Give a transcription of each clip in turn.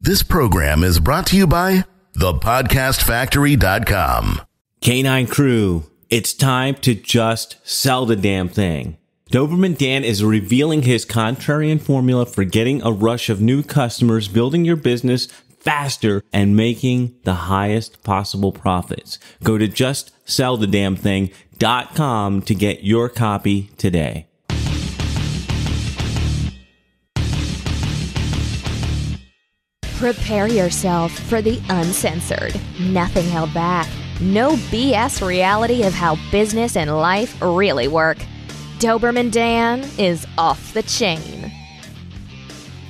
This program is brought to you by thepodcastfactory.com. Canine crew, it's time to just sell the damn thing. Doberman Dan is revealing his contrarian formula for getting a rush of new customers, building your business faster, and making the highest possible profits. Go to justsellthedamnthing.com to get your copy today. Prepare yourself for the uncensored, nothing held back, no BS reality of how business and life really work. Doberman Dan is off the chain.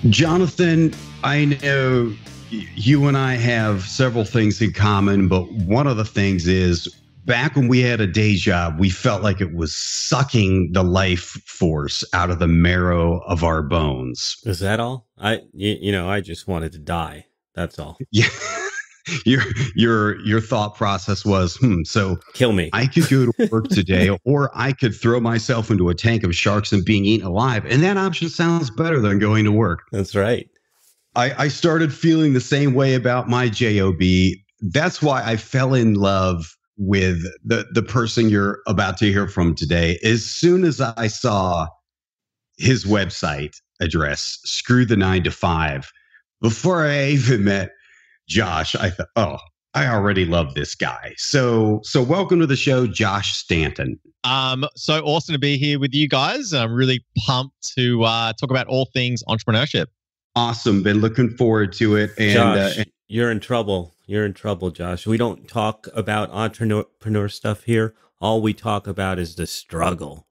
Jonathan, I know you and I have several things in common, but one of the things is back when we had a day job, we felt like it was sucking the life force out of the marrow of our bones. Is that all? I you, you know, I just wanted to die. That's all. Yeah. your your your thought process was, hmm, so kill me. I could go to work today or I could throw myself into a tank of sharks and being eaten alive. And that option sounds better than going to work. That's right. I, I started feeling the same way about my job. That's why I fell in love with the the person you're about to hear from today. As soon as I saw his website address, screw the nine to five, before I even met Josh, I thought, oh, I already love this guy. So, so welcome to the show, Josh Stanton. Um, so awesome to be here with you guys. I'm really pumped to uh, talk about all things entrepreneurship. Awesome, been looking forward to it. And, uh, Josh, uh, and- you're in trouble. You're in trouble, Josh. We don't talk about entrepreneur stuff here. All we talk about is the struggle.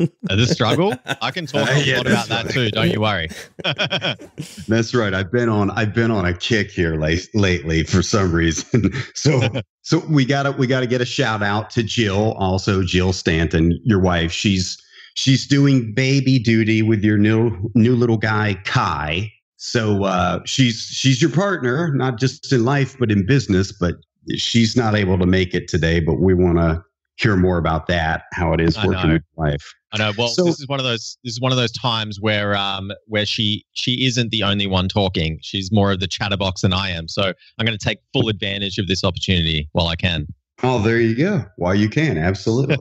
Uh, the struggle? I can talk uh, yeah, a lot about right. that too. Don't you worry. that's right. I've been on. I've been on a kick here late, lately for some reason. so, so we got to we got to get a shout out to Jill. Also, Jill Stanton, your wife. She's she's doing baby duty with your new new little guy Kai. So uh, she's she's your partner, not just in life but in business. But she's not able to make it today. But we want to hear more about that, how it is I working know. in life. I know. Well, so, this is one of those this is one of those times where um where she she isn't the only one talking. She's more of the chatterbox than I am. So I'm going to take full advantage of this opportunity while I can. Oh, there you go. While you can, absolutely.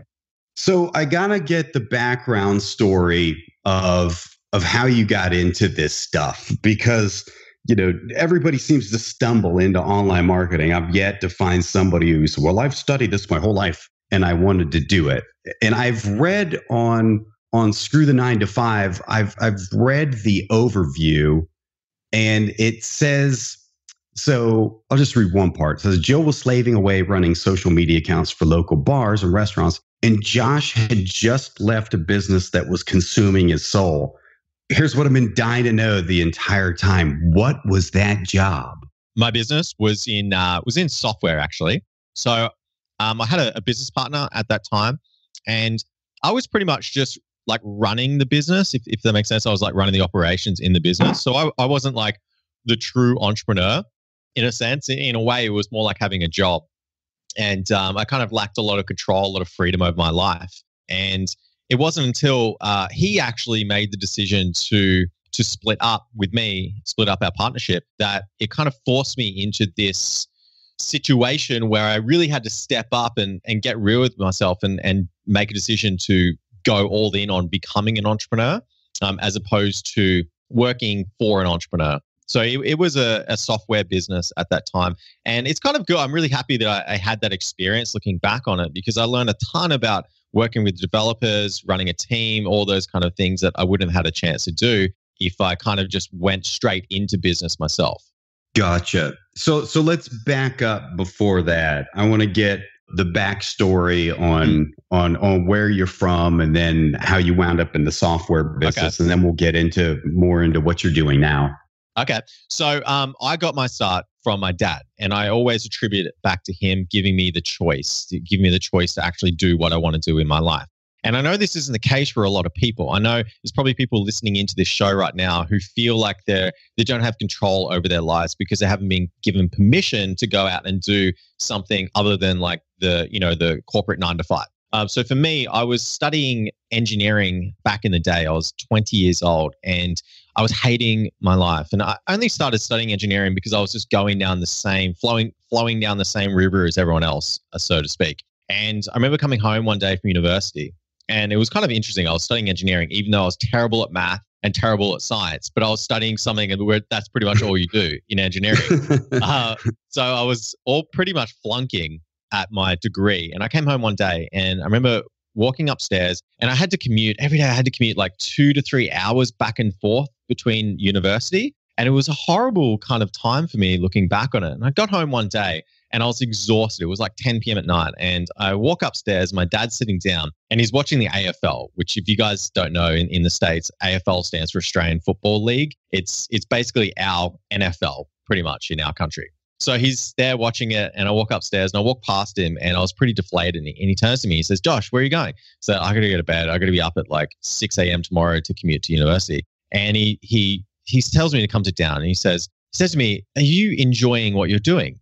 so I gotta get the background story of of how you got into this stuff because you know everybody seems to stumble into online marketing i've yet to find somebody who's well i've studied this my whole life and i wanted to do it and i've read on on screw the 9 to 5 i've i've read the overview and it says so I'll just read one part. It says Joe was slaving away running social media accounts for local bars and restaurants, and Josh had just left a business that was consuming his soul here's what I've been dying to know the entire time. What was that job? My business was in uh, was in software actually. So um, I had a, a business partner at that time, and I was pretty much just like running the business, if, if that makes sense. I was like running the operations in the business. So I, I wasn't like the true entrepreneur in a sense. In, in a way, it was more like having a job. And um, I kind of lacked a lot of control, a lot of freedom over my life. And it wasn't until uh, he actually made the decision to to split up with me, split up our partnership, that it kind of forced me into this situation where I really had to step up and and get real with myself and and make a decision to go all in on becoming an entrepreneur um, as opposed to working for an entrepreneur. So it, it was a, a, software business at that time. And it's kind of good. I'm really happy that I, I, had that experience looking back on it because I learned a ton about working with developers, running a team, all those kind of things that I wouldn't have had a chance to do if I kind of just went straight into business myself. Gotcha. So so let's back up before that. I want to get the backstory on mm. on on where you're from and then how you wound up in the software business okay. and then we'll get into more into what you're doing now. Okay. So um I got my start from my dad. And I always attribute it back to him giving me the choice, giving me the choice to actually do what I want to do in my life. And I know this isn't the case for a lot of people. I know there's probably people listening into this show right now who feel like they're they don't have control over their lives because they haven't been given permission to go out and do something other than like the you know the corporate nine to five. Um, so for me, I was studying engineering back in the day. I was 20 years old, and I was hating my life. And I only started studying engineering because I was just going down the same, flowing, flowing down the same river as everyone else, uh, so to speak. And I remember coming home one day from university and it was kind of interesting. I was studying engineering, even though I was terrible at math and terrible at science, but I was studying something that's pretty much all you do in engineering. uh, so I was all pretty much flunking at my degree. And I came home one day and I remember walking upstairs and I had to commute every day. I had to commute like two to three hours back and forth between university. And it was a horrible kind of time for me looking back on it. And I got home one day and I was exhausted. It was like 10 p.m. at night. And I walk upstairs, my dad's sitting down and he's watching the AFL, which if you guys don't know in, in the States, AFL stands for Australian Football League. It's it's basically our NFL pretty much in our country. So he's there watching it, and I walk upstairs and I walk past him, and I was pretty deflated. And he, and he turns to me, he says, "Josh, where are you going?" So I got to go to bed. I got to be up at like 6 a.m. tomorrow to commute to university and he he he tells me to come sit down, and he says he says to me, "Are you enjoying what you're doing?"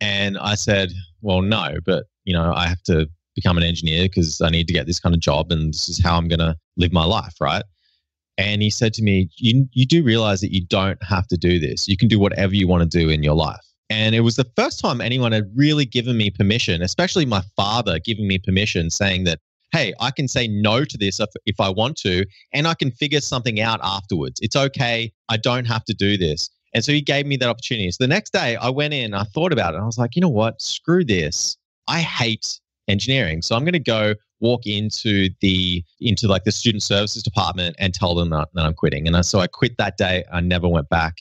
And I said, "Well, no, but you know, I have to become an engineer because I need to get this kind of job, and this is how I'm going to live my life, right?" And he said to me, you, you do realize that you don't have to do this. You can do whatever you want to do in your life. And it was the first time anyone had really given me permission, especially my father giving me permission, saying that hey, I can say no to this if, if I want to, and I can figure something out afterwards. It's okay. I don't have to do this. And so he gave me that opportunity. So the next day I went in, I thought about it, I was like, you know what? Screw this. I hate engineering. So I'm going to go walk into the into like the student services department and tell them that, that I'm quitting. And I, so I quit that day. I never went back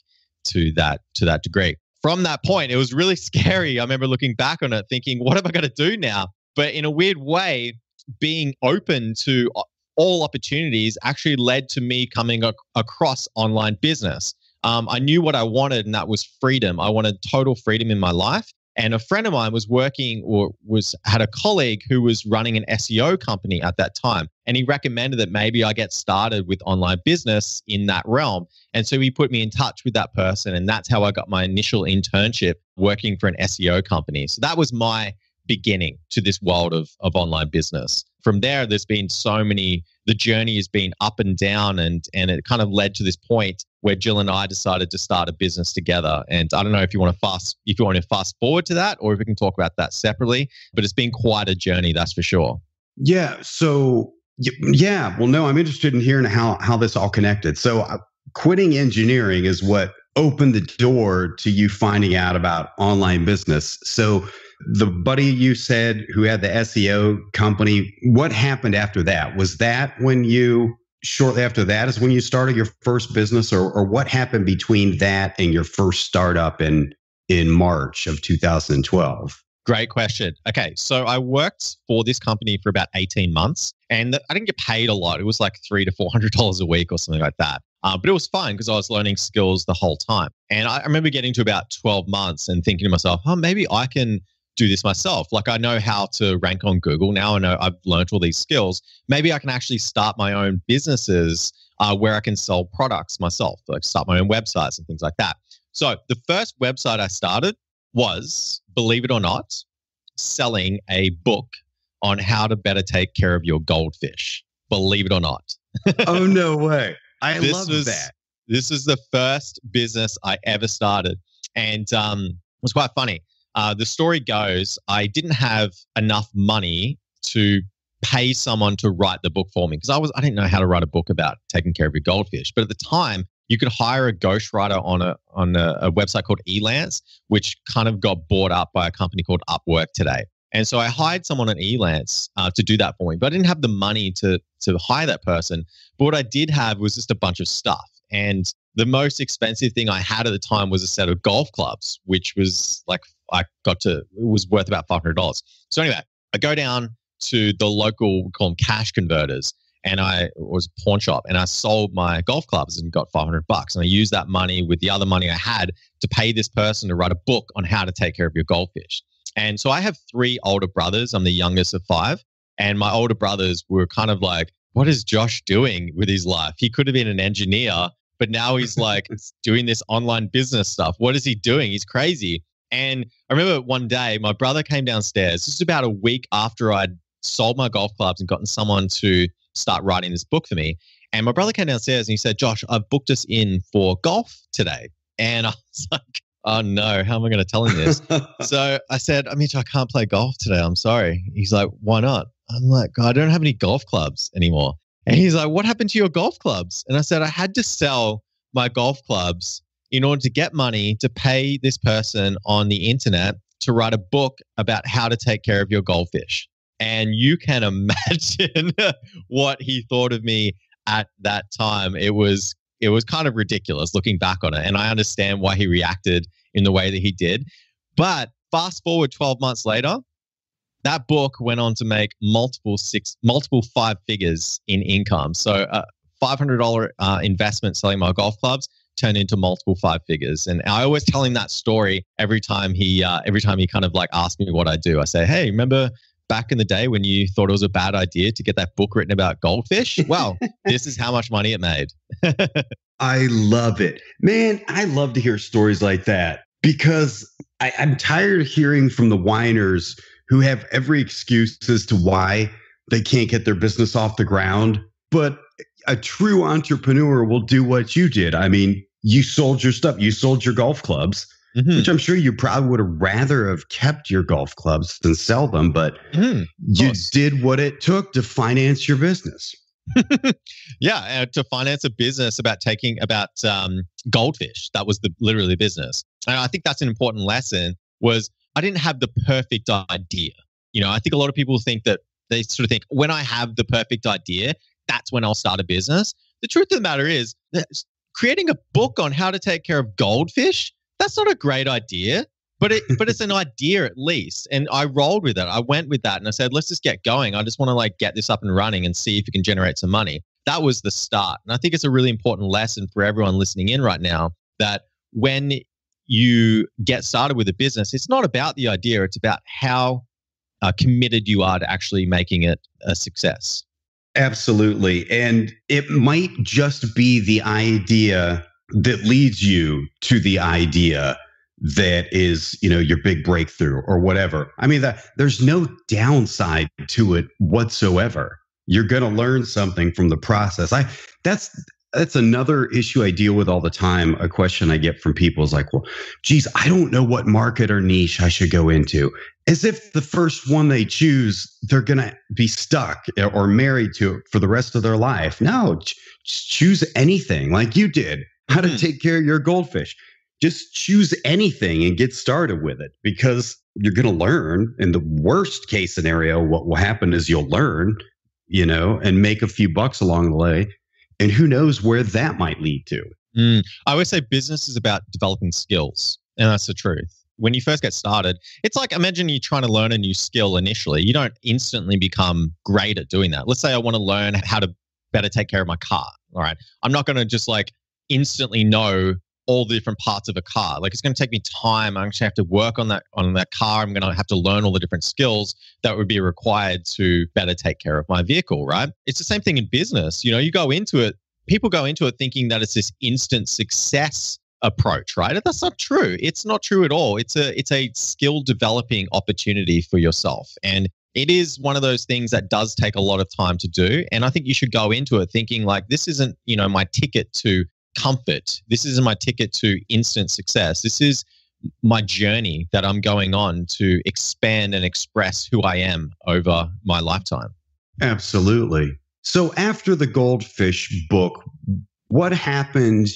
to that to that degree. From that point, it was really scary. I remember looking back on it thinking, what am I going to do now? But in a weird way, being open to uh, all opportunities actually led to me coming ac- across online business. Um, I knew what I wanted, and that was freedom. I wanted total freedom in my life. And a friend of mine was working or was had a colleague who was running an SEO company at that time. And he recommended that maybe I get started with online business in that realm. And so he put me in touch with that person. And that's how I got my initial internship working for an SEO company. So that was my beginning to this world of, of online business. From there, there's been so many, the journey has been up and down, and, and it kind of led to this point where Jill and I decided to start a business together. And I don't know if you want to fast, if you want to fast forward to that, or if we can talk about that separately, but it's been quite a journey, that's for sure. Yeah. So, yeah. Well, no, I'm interested in hearing how, how this all connected. So, uh, quitting engineering is what opened the door to you finding out about online business. So the buddy you said who had the SEO company, what happened after that? Was that when you shortly after that is when you started your first business or, or what happened between that and your first startup in in March of 2012? Great question. Okay, so I worked for this company for about 18 months and I didn't get paid a lot. It was like three to four hundred dollars a week or something like that. Uh, but it was fun because I was learning skills the whole time. And I, I remember getting to about 12 months and thinking to myself, oh, maybe I can do this myself. Like I know how to rank on Google now. I know I've learned all these skills. Maybe I can actually start my own businesses uh, where I can sell products myself, like start my own websites and things like that. So the first website I started was, believe it or not, selling a book on how to better take care of your goldfish. Believe it or not. oh no way! I this love was, that. This is the first business I ever started, and um, it was quite funny. Uh, the story goes, I didn't have enough money to pay someone to write the book for me because I was I didn't know how to write a book about taking care of your goldfish. But at the time, you could hire a ghostwriter on a on a, a website called Elance, which kind of got bought up by a company called Upwork today. And so I hired someone at Elance uh, to do that for me, but I didn't have the money to to hire that person. But what I did have was just a bunch of stuff. And the most expensive thing I had at the time was a set of golf clubs, which was like I got to was worth about five hundred dollars. So anyway, I go down to the local we call them cash converters, and I was a pawn shop and I sold my golf clubs and got 500 bucks. And I used that money with the other money I had to pay this person to write a book on how to take care of your goldfish. And so I have three older brothers. I'm the youngest of five. And my older brothers were kind of like, what is Josh doing with his life? He could have been an engineer, but now he's like doing this online business stuff. What is he doing? He's crazy. And I remember one day my brother came downstairs. This is about a week after I'd sold my golf clubs and gotten someone to start writing this book for me. And my brother came downstairs and he said, Josh, I've booked us in for golf today. And I was like, oh no, how am I going to tell him this? so I said, I mean, I can't play golf today. I'm sorry. He's like, why not? I'm like, I don't have any golf clubs anymore. And he's like, what happened to your golf clubs? And I said, I had to sell my golf clubs in order to get money to pay this person on the internet to write a book about how to take care of your goldfish. And you can imagine what he thought of me at that time. It was it was kind of ridiculous looking back on it. And I understand why he reacted in the way that he did. But fast forward 12 months later, that book went on to make multiple six, multiple five figures in income. So a uh, $500 uh, investment selling my golf clubs turned into multiple five figures. And I always tell him that story every time he, uh, every time he kind of like asks me what I do. I say, Hey, remember back in the day when you thought it was a bad idea to get that book written about goldfish? Well, this is how much money it made. I love it. Man, I love to hear stories like that because I, am tired of hearing from the whiners who have every excuse as to why they can't get their business off the ground. But a true entrepreneur will do what you did. I mean, you sold your stuff, you sold your golf clubs Mm-hmm. which I'm sure you probably would have rather have kept your golf clubs than sell them, but mm-hmm. you did what it took to finance your business. yeah, uh, to finance a business about taking about um, goldfish. That was the literally business, and I think that's an important lesson. Was I didn't have the perfect idea. You know, I think a lot of people think that they sort of think when I have the perfect idea, that's when I'll start a business. The truth of the matter is that creating a book on how to take care of goldfish that's not a great idea, but it but it's an idea at least. And I rolled with it. I went with that and I said, let's just get going. I just want to like get this up and running and see if we can generate some money. That was the start. And I think it's a really important lesson for everyone listening in right now that when you get started with a business, it's not about the idea, it's about how uh, committed you are to actually making it a success. Absolutely. And it might just be the idea that leads you to the idea that is you know your big breakthrough or whatever i mean that there's no downside to it whatsoever you're going to learn something from the process i that's that's another issue i deal with all the time a question i get from people is like well geez i don't know what market or niche i should go into as if the first one they choose they're going to be stuck or married to it for the rest of their life no ch- choose anything like you did how to hmm. take care of your goldfish. Just choose anything and get started with it because you're going to learn. In the worst case scenario, what will happen is you'll learn, you know, and make a few bucks along the way. And who knows where that might lead to. Mm. I always say business is about developing skills. And that's the truth. When you first get started, it's like imagine you're trying to learn a new skill initially. You don't instantly become great at doing that. Let's say I want to learn how to better take care of my car. All right. I'm not going to just like instantly know all the different parts of a car. Like it's going to take me time. I'm going to have to work on that on that car. I'm going to have to learn all the different skills that would be required to better take care of my vehicle, right? It's the same thing in business. You know, you go into it, people go into it thinking that it's this instant success approach, right? And that's not true. It's not true at all. It's a it's a skill developing opportunity for yourself. And it is one of those things that does take a lot of time to do and i think you should go into it thinking like this isn't you know my ticket to comfort. This isn't my ticket to instant success. This is my journey that I'm going on to expand and express who I am over my lifetime. Absolutely. So, after the Goldfish book, what happened?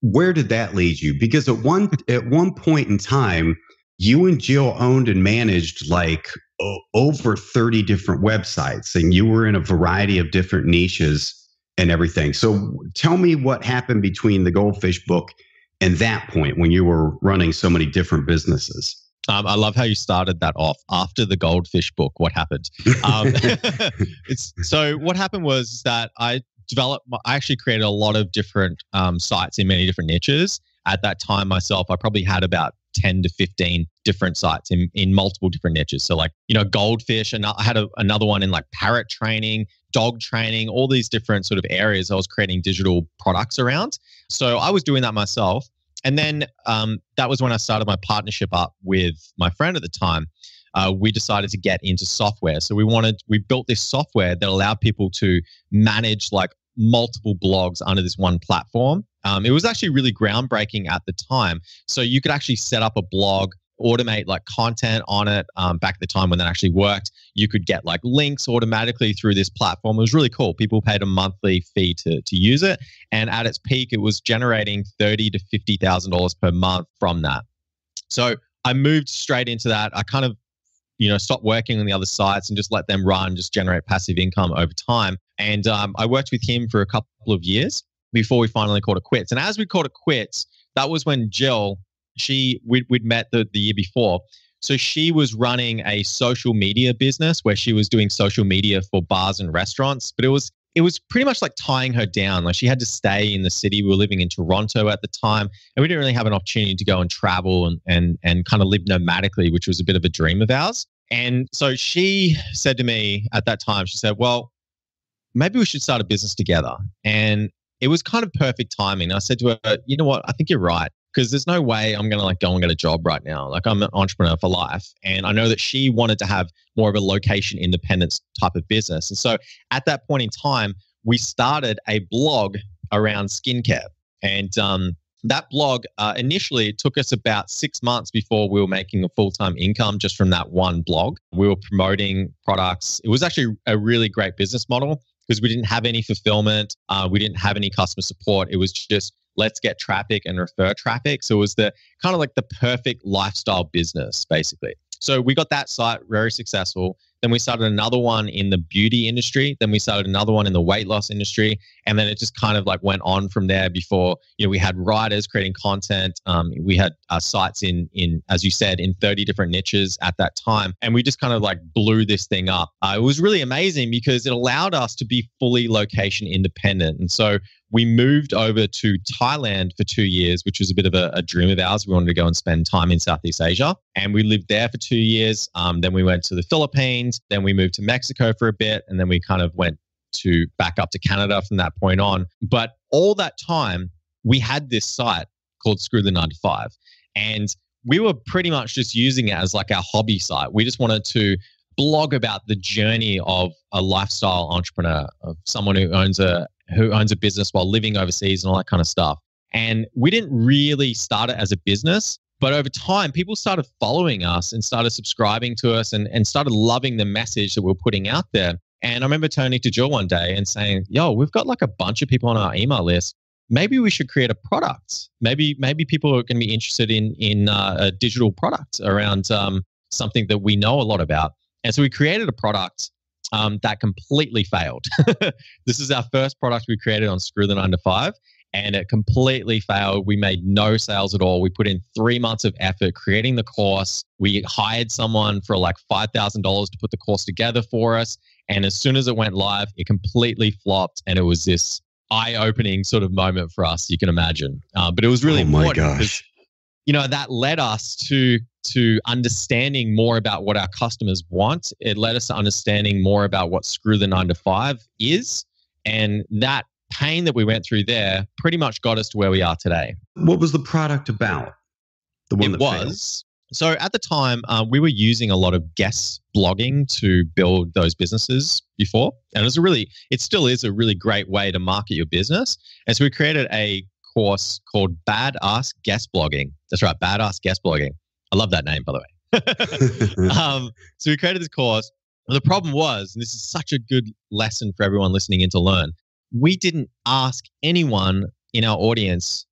Where did that lead you? Because at one at one point in time, you and Jill owned and managed like over 30 different websites and you were in a variety of different niches and everything. So tell me what happened between the Goldfish book and that point when you were running so many different businesses. Um, I love how you started that off after the Goldfish book. What happened? Um, so what happened was that I developed. I actually created a lot of different um, sites in many different niches. At that time, myself, I probably had about 10 to 15 different sites in, in multiple different niches. So, like, you know, goldfish, and I had a, another one in like parrot training, dog training, all these different sort of areas I was creating digital products around. So I was doing that myself. And then um, that was when I started my partnership up with my friend at the time. Uh, we decided to get into software. So we wanted, we built this software that allowed people to manage like multiple blogs under this one platform. Um, it was actually really groundbreaking at the time. So you could actually set up a blog automate like content on it um, back at the time when that actually worked you could get like links automatically through this platform it was really cool people paid a monthly fee to, to use it and at its peak it was generating thirty to fifty thousand dollars per month from that so i moved straight into that i kind of you know stopped working on the other sites and just let them run just generate passive income over time and um, i worked with him for a couple of years before we finally called it quits and as we called it quits that was when jill she we'd, we'd met the, the year before so she was running a social media business where she was doing social media for bars and restaurants but it was it was pretty much like tying her down like she had to stay in the city we were living in toronto at the time and we didn't really have an opportunity to go and travel and and, and kind of live nomadically which was a bit of a dream of ours and so she said to me at that time she said well maybe we should start a business together and it was kind of perfect timing. I said to her, you know what? I think you're right because there's no way I'm going to like go and get a job right now. Like I'm an entrepreneur for life. And I know that she wanted to have more of a location independence type of business. And so at that point in time, we started a blog around skincare. And um, that blog uh, initially took us about six months before we were making a full time income just from that one blog. We were promoting products. It was actually a really great business model because we didn't have any fulfillment, uh, we didn't have any customer support. It was just let's get traffic and refer traffic. So it was the kind of like the perfect lifestyle business, basically. So we got that site very successful. Then we started another one in the beauty industry. Then we started another one in the weight loss industry and then it just kind of like went on from there. Before you know, we had writers creating content. Um, we had uh, sites in in as you said in thirty different niches at that time, and we just kind of like blew this thing up. Uh, it was really amazing because it allowed us to be fully location independent, and so we moved over to Thailand for two years, which was a bit of a, a, dream of ours. We wanted to go and spend time in Southeast Asia. And we lived there for two years. Um, then we went to the Philippines. Then we moved to Mexico for a bit. And then we kind of went to back up to Canada from that point on. But all that time, we had this site called Screw the 9 to 5. And we were pretty much just using it as like our hobby site. We just wanted to blog about the journey of a lifestyle entrepreneur, of someone who owns a who owns a business while living overseas and all that kind of stuff. And we didn't really start it as a business, but over time people started following us and started subscribing to us and, and started loving the message that we we're putting out there. And I remember turning to Jill one day and saying, "Yo, we've got like a bunch of people on our email list. Maybe we should create a product. Maybe maybe people are going to be interested in in uh, a digital product around um, something that we know a lot about." And so we created a product um, that completely failed. this is our first product we created on Screw the Nine to Five, and it completely failed. We made no sales at all. We put in three months of effort creating the course. We hired someone for like $5,000 to put the course together for us. And as soon as it went live, it completely flopped, and it was this eye-opening sort of moment for us. You can imagine, uh, but it was really oh my gosh. You know that led us to to understanding more about what our customers want. It led us to understanding more about what screw the nine to five is, and that pain that we went through there pretty much got us to where we are today. What was the product about? The one it was so at the time, uh, we were using a lot of guest blogging to build those businesses before, and it's a really, it still is a really great way to market your business. And so we created a course called Badass Guest Blogging. That's right, Badass Guest Blogging. I love that name, by the way. um, so we created this course. And the problem was, and this is such a good lesson for everyone listening in to learn, we didn't ask anyone in our audience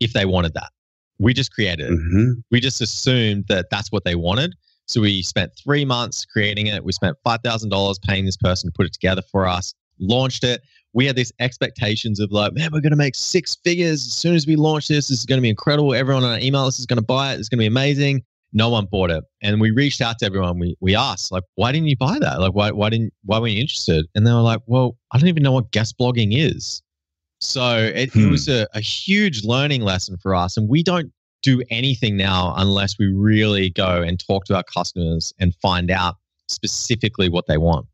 if they wanted that. We just created mm-hmm. We just assumed that that's what they wanted. So we spent three months creating it. We spent $5,000 paying this person to put it together for us, launched it. We had these expectations of like, man, we're going to make six figures as soon as we launch this. This is going to be incredible. Everyone on our email list is going to buy it. It's going to be amazing. No one bought it. And we reached out to everyone. We, we asked, like, why didn't you buy that? Like, why, why didn't, why weren't you interested? And they were like, well, I don't even know what guest blogging is. So it, hmm. it was a, a huge learning lesson for us. And we don't do anything now unless we really go and talk to our customers and find out specifically what they want.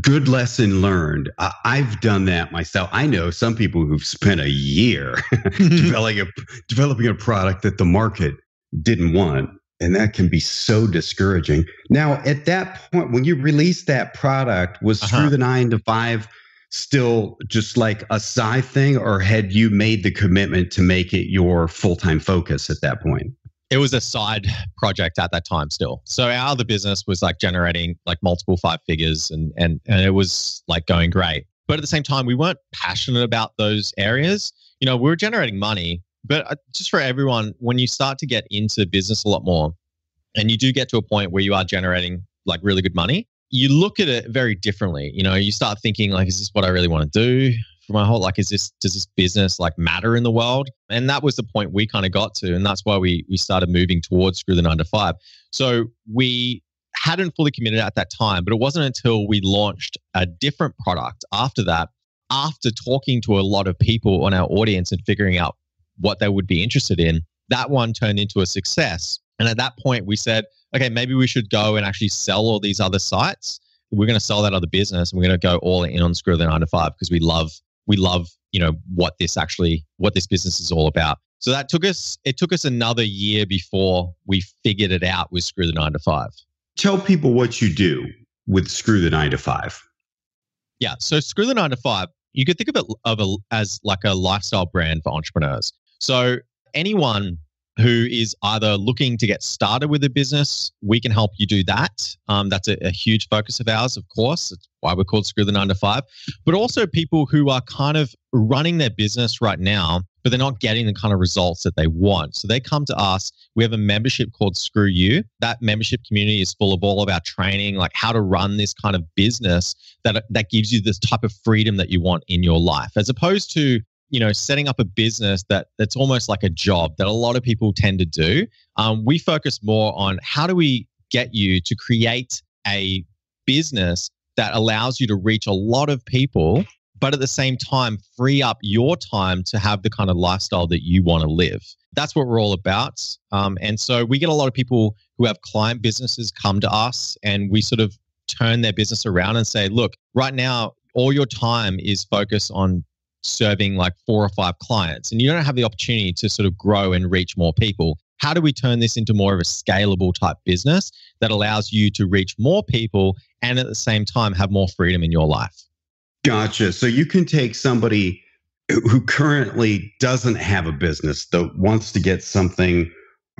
Good lesson learned. I, have done that myself. I know some people who've spent a year developing, a, developing a product that the market didn't want. And that can be so discouraging. Now, at that point, when you released that product, was uh-huh. through the nine to five still just like a side thing, or had you made the commitment to make it your full time focus at that point? It was a side project at that time still. So our other business was like generating like multiple five figures and and and it was like going great. But at the same time, we weren't passionate about those areas. You know, we were generating money, but uh, just for everyone, when you start to get into business a lot more, and you do get to a point where you are generating like really good money, you look at it very differently. You know, you start thinking like, is this what I really want to do for my whole? Like, is this does this business like matter in the world? And that was the point we kind of got to, and that's why we we started moving towards screw the nine to five. So we hadn't fully committed at that time, but it wasn't until we launched a different product after that, after talking to a lot of people on our audience and figuring out what they would be interested in, that one turned into a success and at that point, we said, okay, maybe we should go and actually sell all these other sites. We're going to sell that other business. And we're going to go all in on Screw the Nine to Five because we love we love you know what this actually what this business is all about. So that took us it took us another year before we figured it out with Screw the Nine to Five. Tell people what you do with Screw the Nine to Five. Yeah, so Screw the Nine to Five. You could think of it of a, as like a lifestyle brand for entrepreneurs. So anyone who is either looking to get started with a business, we can help you do that. Um, that's a, a, huge focus of ours, of course. That's why we're called Screw the Nine to Five. But also people who are kind of running their business right now, but they're not getting the kind of results that they want. So they come to us. We have a membership called Screw You. That membership community is full of all of our training, like how to run this kind of business that that gives you this type of freedom that you want in your life, as opposed to you know setting up a business that that's almost like a job that a lot of people tend to do. Um, we focus more on how do we get you to create a business that allows you to reach a lot of people, but at the same time free up your time to have the kind of lifestyle that you want to live. That's what we're all about. Um, and so we get a lot of people who have client businesses come to us, and we sort of turn their business around and say, look, right now all your time is focused on serving like four or five clients and you don't have the opportunity to sort of grow and reach more people. How do we turn this into more of a scalable type business that allows you to reach more people and at the same time have more freedom in your life? Gotcha. So you can take somebody who currently doesn't have a business that wants to get something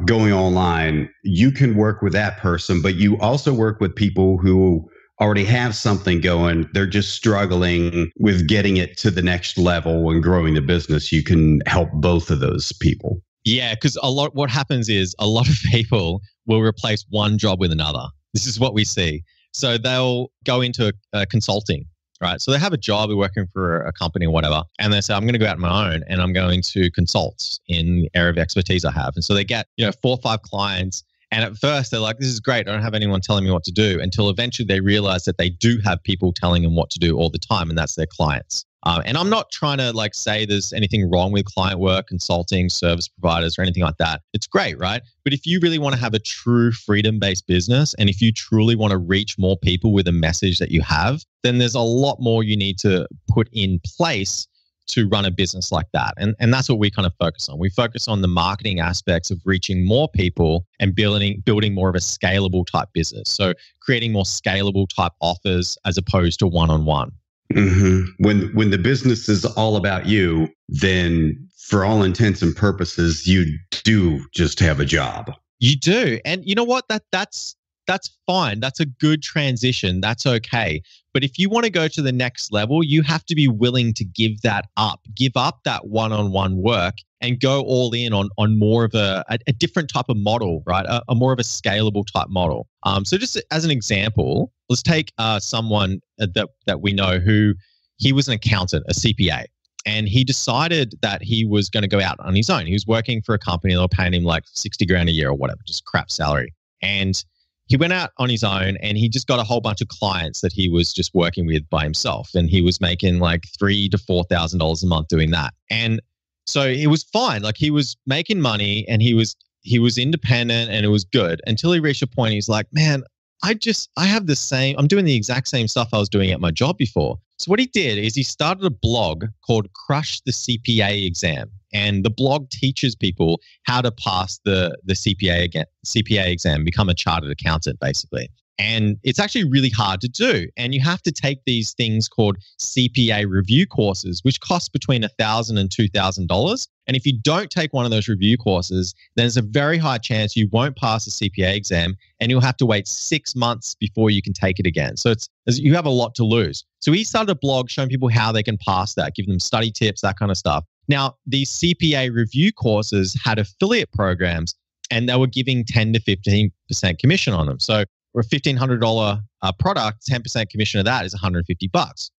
going online, you can work with that person, but you also work with people who already have something going. They're just struggling with getting it to the next level and growing the business. You can help both of those people. Yeah, because a lot what happens is a lot of people will replace one job with another. This is what we see. So they'll go into consulting, right? So they have a job, working for a company or whatever, and they say, "I'm going to go out on my own and I'm going to consult in the area of expertise I have." And so they get you know four or five clients and at first, they're like, this is great. I don't have anyone telling me what to do until eventually they realize that they do have people telling them what to do all the time, and that's their clients. Um, and I'm not trying to like say there's anything wrong with client work, consulting, service providers, or anything like that. It's great, right? But if you really want to have a true freedom based business and if you truly want to reach more people with a message that you have, then there's a lot more you need to put in place to run a business like that. And, and that's what we kind of focus on. We focus on the marketing aspects of reaching more people and building building more of a scalable type business. So creating more scalable type offers as opposed to one on one. When when the business is all about you, then for all intents and purposes, you do just have a job. You do, and you know what? That that's that's fine. That's a good transition. That's okay. But if you want to go to the next level, you have to be willing to give that up, give up that one on one work and go all in on, on more of a, a, a different type of model, right? A, a, more of a scalable type model. Um, so, just as an example, let's take uh, someone uh, that, that we know who he was an accountant, a CPA. And he decided that he was going to go out on his own. He was working for a company that were paying him like 60 grand a year or whatever, just crap salary. And he went out on his own and he just got a whole bunch of clients that he was just working with by himself and he was making like three to four thousand dollars a month doing that and so it was fine like he was making money and he was he was independent and it was good until he reached a point he's like man i just i have the same i'm doing the exact same stuff i was doing at my job before so what he did is he started a blog called Crush the CPA Exam, and the blog teaches people how to pass the the CPA again, CPA exam, become a chartered accountant, basically. And it's actually really hard to do, and you have to take these things called CPA review courses, which cost between a thousand and two thousand dollars. And if you don't take one of those review courses, then there's a very high chance you won't pass the CPA exam and you'll have to wait six months before you can take it again. So it's you have a lot to lose. So he started a blog showing people how they can pass that, giving them study tips, that kind of stuff. Now, these CPA review courses had affiliate programs and they were giving 10 to 15% commission on them. So for a $1,500 uh, product, 10% commission of that is 150 bucks.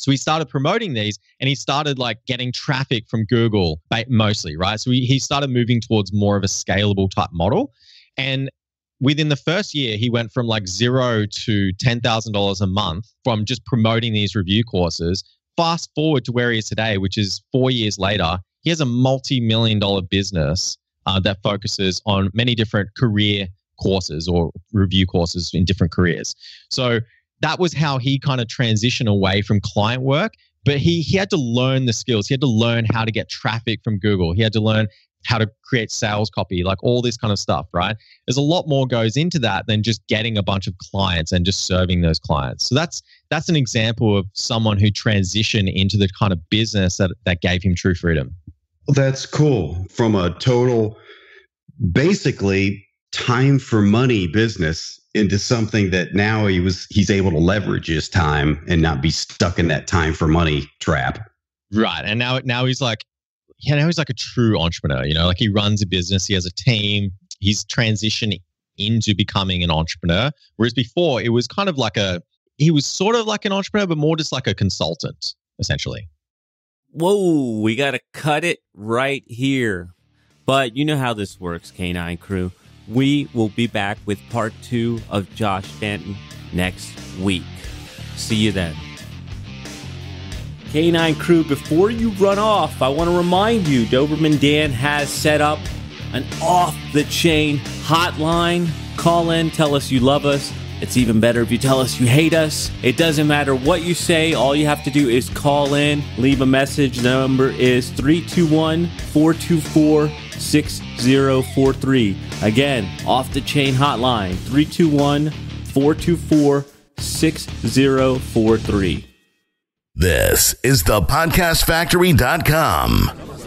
So he started promoting these and he started like getting traffic from Google mostly, right? So he, he started moving towards more of a scalable type model. And within the first year, he went from like zero to $10,000 a month from just promoting these review courses. Fast forward to where he is today, which is four years later, he has a multi million dollar business uh, that focuses on many different career courses or review courses in different careers. So that was how he kind of transitioned away from client work. But he he had to learn the skills. He had to learn how to get traffic from Google. He had to learn how to create sales copy, like all this kind of stuff, right? There's a lot more goes into that than just getting a bunch of clients and just serving those clients. So that's that's an example of someone who transitioned into the kind of business that that gave him true freedom. Well, that's cool. From a total basically time for money business into something that now he was he's able to leverage his time and not be stuck in that time for money trap. Right. And now now he's like yeah, now he's like a true entrepreneur, you know, like he runs a business, he has a team, he's transitioning into becoming an entrepreneur. Whereas before it was kind of like a he was sort of like an entrepreneur, but more just like a consultant, essentially. Whoa, we gotta cut it right here. But you know how this works, canine crew. We will be back with part two of Josh Stanton next week. See you then. Canine crew, before you run off, I want to remind you Doberman Dan has set up an off the chain hotline. Call in, tell us you love us. It's even better if you tell us you hate us. It doesn't matter what you say, all you have to do is call in, leave a message. The number is 321 424 6043. Again, off the chain hotline 321 424 6043. This is the podcastfactory.com.